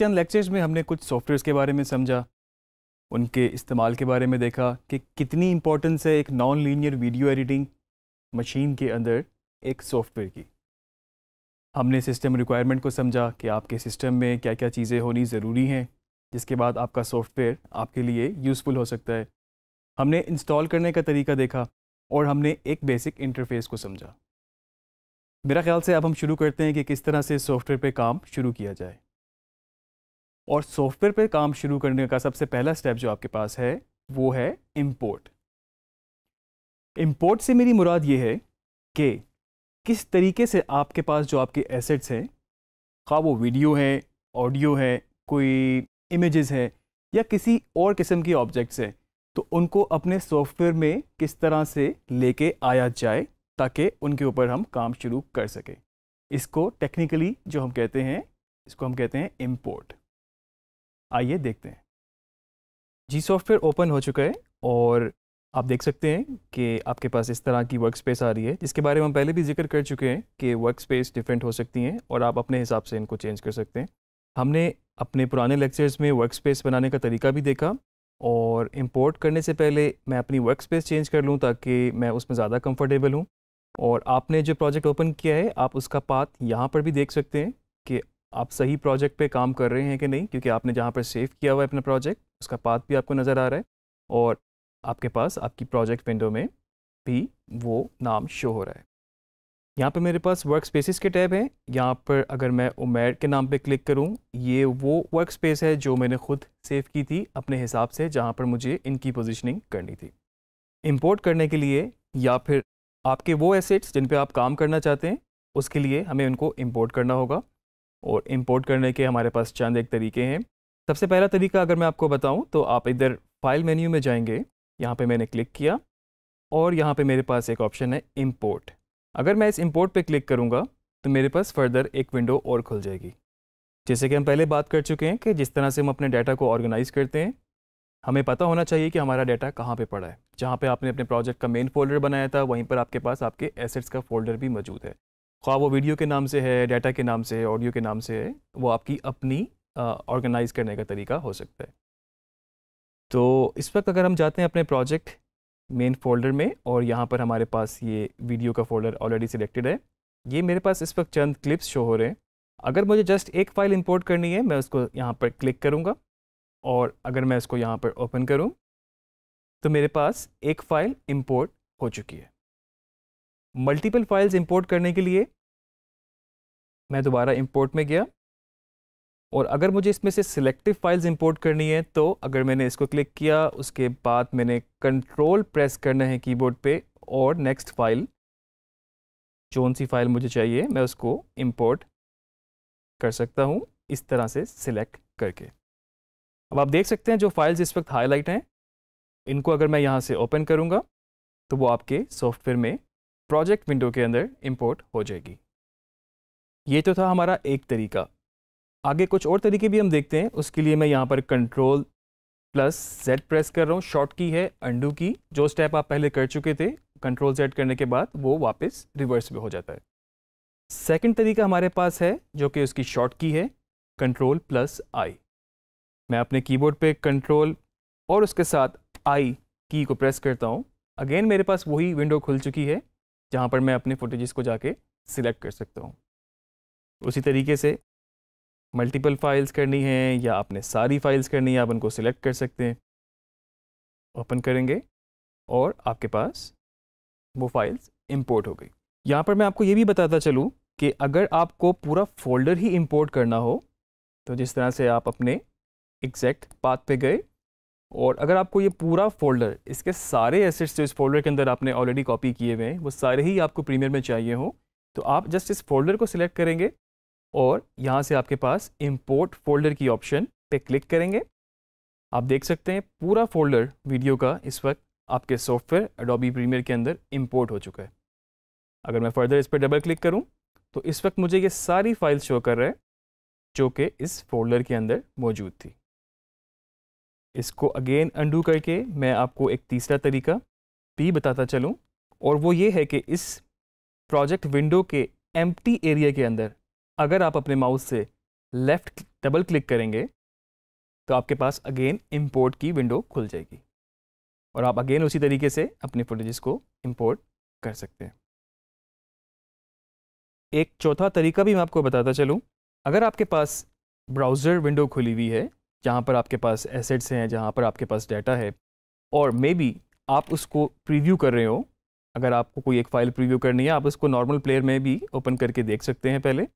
चंद lectures में हमने कुछ सॉफ्टवेयर्स के बारे में समझा उनके इस्तेमाल के बारे में देखा कि कितनी इम्पोर्टेंस है एक non linear video editing machine के अंदर एक सॉफ्टवेयर की हमने सिस्टम रिक्वायरमेंट को समझा कि आपके सिस्टम में क्या क्या चीज़ें होनी ज़रूरी हैं जिसके बाद आपका सॉफ्टवेयर आपके लिए यूज़फुल हो सकता है हमने इंस्टॉल करने का तरीका देखा और हमने एक बेसिक इंटरफेस को समझा मेरा ख्याल से अब हम शुरू करते हैं कि किस तरह से सॉफ्टवेयर पे काम शुरू किया जाए और सॉफ्टवेयर पर काम शुरू करने का सबसे पहला स्टेप जो आपके पास है वो है इम्पोर्ट इम्पोर्ट से मेरी मुराद ये है कि किस तरीके से आपके पास जो आपके एसेट्स हैं खा वो वीडियो है ऑडियो है कोई इमेजेस है या किसी और किस्म की ऑब्जेक्ट्स हैं तो उनको अपने सॉफ्टवेयर में किस तरह से लेके आया जाए ताकि उनके ऊपर हम काम शुरू कर सकें इसको टेक्निकली जो हम कहते हैं इसको हम कहते हैं इम्पोर्ट आइए देखते हैं जी सॉफ्टवेयर ओपन हो चुका है और आप देख सकते हैं कि आपके पास इस तरह की वर्क स्पेस आ रही है जिसके बारे में हम पहले भी जिक्र कर चुके हैं कि वर्क स्पेस डिफरेंट हो सकती हैं और आप अपने हिसाब से इनको चेंज कर सकते हैं हमने अपने पुराने लेक्चर्स में वर्क स्पेस बनाने का तरीका भी देखा और इम्पोर्ट करने से पहले मैं अपनी वर्क स्पेस चेंज कर लूँ ताकि मैं उसमें ज़्यादा कम्फर्टेबल हूँ और आपने जो प्रोजेक्ट ओपन किया है आप उसका पाथ यहाँ पर भी देख सकते हैं कि आप सही प्रोजेक्ट पे काम कर रहे हैं कि नहीं क्योंकि आपने जहाँ पर सेव किया हुआ है अपना प्रोजेक्ट उसका पाथ भी आपको नज़र आ रहा है और आपके पास आपकी प्रोजेक्ट विंडो में भी वो नाम शो हो रहा है यहाँ पर मेरे पास वर्क स्पेसिस के टैब हैं यहाँ पर अगर मैं उमेर के नाम पर क्लिक करूँ ये वो वर्क स्पेस है जो मैंने खुद सेव की थी अपने हिसाब से जहाँ पर मुझे इनकी पोजिशनिंग करनी थी इम्पोर्ट करने के लिए या फिर आपके वो एसेट्स जिन पे आप काम करना चाहते हैं उसके लिए हमें उनको इम्पोर्ट करना होगा और इंपोर्ट करने के हमारे पास चंद एक तरीके हैं सबसे पहला तरीका अगर मैं आपको बताऊं तो आप इधर फाइल मेन्यू में जाएंगे यहाँ पे मैंने क्लिक किया और यहाँ पे मेरे पास एक ऑप्शन है इंपोर्ट अगर मैं इस इंपोर्ट पे क्लिक करूँगा तो मेरे पास फर्दर एक विंडो और खुल जाएगी जैसे कि हम पहले बात कर चुके हैं कि जिस तरह से हम अपने डाटा को ऑर्गेनाइज़ करते हैं हमें पता होना चाहिए कि हमारा डाटा कहाँ पे पड़ा है जहाँ पे आपने अपने प्रोजेक्ट का मेन फोल्डर बनाया था वहीं पर आपके पास आपके एसेट्स का फोल्डर भी मौजूद है ख्वा वो वीडियो के नाम से है डाटा के नाम से है ऑडियो के नाम से है वो आपकी अपनी ऑर्गेनाइज करने का तरीका हो सकता है तो इस वक्त अगर हम जाते हैं अपने प्रोजेक्ट मेन फोल्डर में और यहाँ पर हमारे पास ये वीडियो का फोल्डर ऑलरेडी सिलेक्टेड है ये मेरे पास इस वक्त चंद क्लिप्स शो हो रहे हैं अगर मुझे जस्ट एक फ़ाइल इंपोर्ट करनी है मैं उसको यहाँ पर क्लिक करूँगा और अगर मैं इसको यहाँ पर ओपन करूँ तो मेरे पास एक फ़ाइल इंपोर्ट हो चुकी है मल्टीपल फाइल्स इंपोर्ट करने के लिए मैं दोबारा इंपोर्ट में गया और अगर मुझे इसमें से सिलेक्टिव फाइल्स इंपोर्ट करनी है तो अगर मैंने इसको क्लिक किया उसके बाद मैंने कंट्रोल प्रेस करना है कीबोर्ड पे और नेक्स्ट फाइल कौन सी फाइल मुझे चाहिए मैं उसको इंपोर्ट कर सकता हूँ इस तरह से सिलेक्ट करके अब आप देख सकते हैं जो फाइल्स इस वक्त हाईलाइट हैं इनको अगर मैं यहाँ से ओपन करूँगा तो वो आपके सॉफ्टवेयर में प्रोजेक्ट विंडो के अंदर इंपोर्ट हो जाएगी ये तो था हमारा एक तरीका आगे कुछ और तरीके भी हम देखते हैं उसके लिए मैं यहाँ पर कंट्रोल प्लस जेड प्रेस कर रहा हूँ शॉर्ट की है अंडू की जो स्टेप आप पहले कर चुके थे कंट्रोल जेड करने के बाद वो वापस रिवर्स भी हो जाता है सेकंड तरीका हमारे पास है जो कि उसकी शॉर्ट की है कंट्रोल प्लस आई मैं अपने कीबोर्ड पे कंट्रोल और उसके साथ आई की को प्रेस करता हूँ अगेन मेरे पास वही विंडो खुल चुकी है जहाँ पर मैं अपने फुटेजेस को जाके सिलेक्ट कर सकता हूँ उसी तरीके से मल्टीपल फाइल्स करनी है या आपने सारी फाइल्स करनी है आप उनको सिलेक्ट कर सकते हैं ओपन करेंगे और आपके पास वो फाइल्स इंपोर्ट हो गई यहाँ पर मैं आपको ये भी बताता चलूँ कि अगर आपको पूरा फोल्डर ही इंपोर्ट करना हो तो जिस तरह से आप अपने एग्जैक्ट पाथ पे गए और अगर आपको ये पूरा फोल्डर इसके सारे एसेट्स जो इस फोल्डर के अंदर आपने ऑलरेडी कॉपी किए हुए हैं वो सारे ही आपको प्रीमियर में चाहिए हों तो आप जस्ट इस फोल्डर को सिलेक्ट करेंगे और यहाँ से आपके पास इम्पोर्ट फोल्डर की ऑप्शन पे क्लिक करेंगे आप देख सकते हैं पूरा फोल्डर वीडियो का इस वक्त आपके सॉफ्टवेयर अडोबी प्रीमियर के अंदर इम्पोर्ट हो चुका है अगर मैं फर्दर इस पर डबल क्लिक करूँ तो इस वक्त मुझे ये सारी फाइल शो कर रहा है जो कि इस फोल्डर के अंदर मौजूद थी इसको अगेन अंडू करके मैं आपको एक तीसरा तरीका भी बताता चलूँ और वो ये है कि इस प्रोजेक्ट विंडो के एम एरिया के अंदर अगर आप अपने माउस से लेफ़्ट डबल क्लिक करेंगे तो आपके पास अगेन इंपोर्ट की विंडो खुल जाएगी और आप अगेन उसी तरीके से अपने फुटेज को इंपोर्ट कर सकते हैं एक चौथा तरीका भी मैं आपको बताता चलूँ अगर आपके पास ब्राउज़र विंडो खुली हुई है जहाँ पर आपके पास एसेट्स हैं जहाँ पर आपके पास डाटा है और मे बी आप उसको प्रीव्यू कर रहे हो अगर आपको कोई एक फ़ाइल प्रीव्यू करनी है आप उसको नॉर्मल प्लेयर में भी ओपन करके देख सकते हैं पहले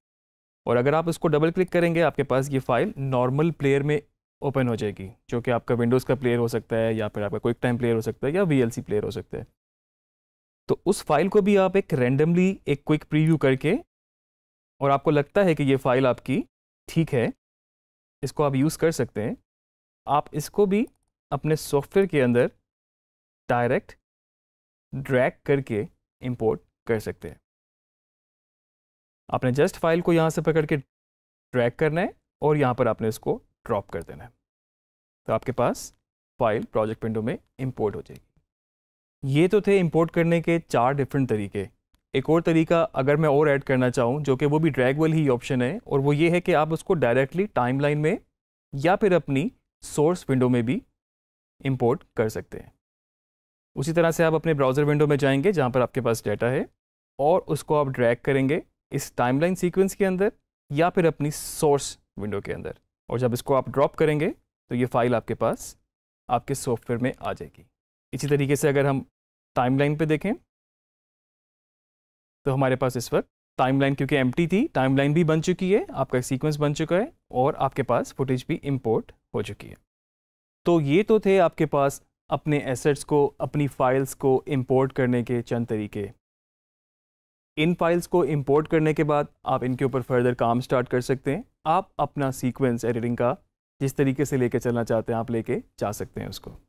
और अगर आप उसको डबल क्लिक करेंगे आपके पास ये फ़ाइल नॉर्मल प्लेयर में ओपन हो जाएगी जो कि आपका विंडोज़ का प्लेयर हो सकता है या फिर आपका क्विक टाइम प्लेयर हो सकता है या वी प्लेयर हो सकता है तो उस फाइल को भी आप एक रेंडमली एक क्विक प्रीव्यू करके और आपको लगता है कि ये फ़ाइल आपकी ठीक है इसको आप यूज़ कर सकते हैं आप इसको भी अपने सॉफ्टवेयर के अंदर डायरेक्ट ड्रैग करके इंपोर्ट कर सकते हैं आपने जस्ट फाइल को यहाँ से पकड़ के ड्रैग करना है और यहाँ पर आपने इसको ड्रॉप कर देना है तो आपके पास फाइल प्रोजेक्ट विंडो में इंपोर्ट हो जाएगी ये तो थे इंपोर्ट करने के चार डिफरेंट तरीके एक और तरीका अगर मैं और ऐड करना चाहूँ जो कि वो भी ड्रैग वाली ही ऑप्शन है और वो ये है कि आप उसको डायरेक्टली टाइमलाइन में या फिर अपनी सोर्स विंडो में भी इंपोर्ट कर सकते हैं उसी तरह से आप अपने ब्राउज़र विंडो में जाएंगे जहाँ पर आपके पास डाटा है और उसको आप ड्रैग करेंगे इस टाइमलाइन सीक्वेंस के अंदर या फिर अपनी सोर्स विंडो के अंदर और जब इसको आप ड्रॉप करेंगे तो ये फ़ाइल आपके पास आपके सॉफ्टवेयर में आ जाएगी इसी तरीके से अगर हम टाइमलाइन पे देखें तो हमारे पास इस वक्त टाइमलाइन क्योंकि एम थी टाइमलाइन भी बन चुकी है आपका सीक्वेंस बन चुका है और आपके पास फुटेज भी इम्पोर्ट हो चुकी है तो ये तो थे आपके पास अपने एसेट्स को अपनी फ़ाइल्स को इम्पोर्ट करने के चंद तरीके इन फाइल्स को इम्पोर्ट करने के बाद आप इनके ऊपर फर्दर काम स्टार्ट कर सकते हैं आप अपना सीक्वेंस एडिटिंग का जिस तरीके से लेके चलना चाहते हैं आप लेके जा सकते हैं उसको